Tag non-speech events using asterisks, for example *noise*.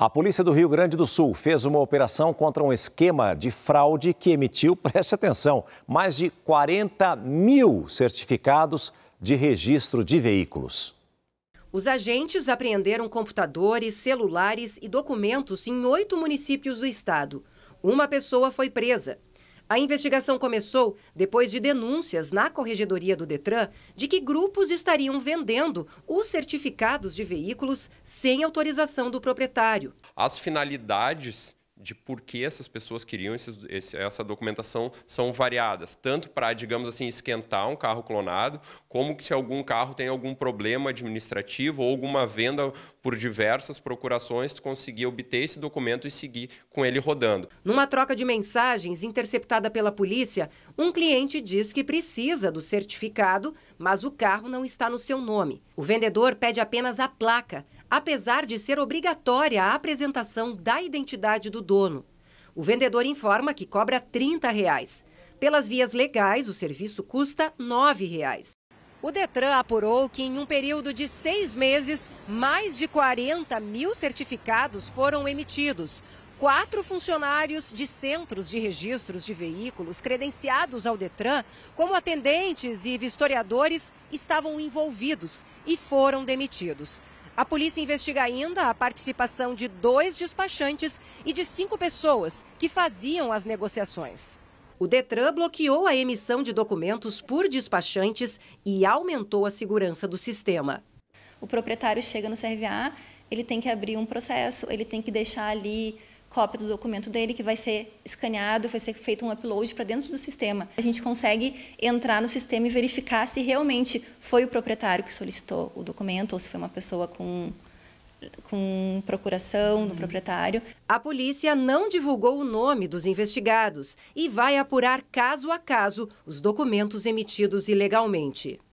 A polícia do Rio Grande do Sul fez uma operação contra um esquema de fraude que emitiu, *laughs* preste atenção, mais de 40 mil certificados de registro de veículos. Os agentes apreenderam computadores, celulares e documentos em oito municípios do estado. Uma pessoa foi presa. A investigação começou depois de denúncias na corregedoria do Detran de que grupos estariam vendendo os certificados de veículos sem autorização do proprietário. As finalidades de por que essas pessoas queriam esses, esse, essa documentação são variadas, tanto para, digamos assim, esquentar um carro clonado, como que se algum carro tem algum problema administrativo ou alguma venda por diversas procurações, tu conseguir obter esse documento e seguir com ele rodando. Numa troca de mensagens interceptada pela polícia, um cliente diz que precisa do certificado, mas o carro não está no seu nome. O vendedor pede apenas a placa apesar de ser obrigatória a apresentação da identidade do dono. O vendedor informa que cobra R$ 30. Reais. Pelas vias legais, o serviço custa R$ 9. Reais. O Detran apurou que, em um período de seis meses, mais de 40 mil certificados foram emitidos. Quatro funcionários de centros de registros de veículos credenciados ao Detran, como atendentes e vistoriadores, estavam envolvidos e foram demitidos. A polícia investiga ainda a participação de dois despachantes e de cinco pessoas que faziam as negociações. O Detran bloqueou a emissão de documentos por despachantes e aumentou a segurança do sistema. O proprietário chega no CRVA, ele tem que abrir um processo, ele tem que deixar ali cópia do documento dele que vai ser escaneado, vai ser feito um upload para dentro do sistema. A gente consegue entrar no sistema e verificar se realmente foi o proprietário que solicitou o documento ou se foi uma pessoa com com procuração do uhum. proprietário. A polícia não divulgou o nome dos investigados e vai apurar caso a caso os documentos emitidos ilegalmente.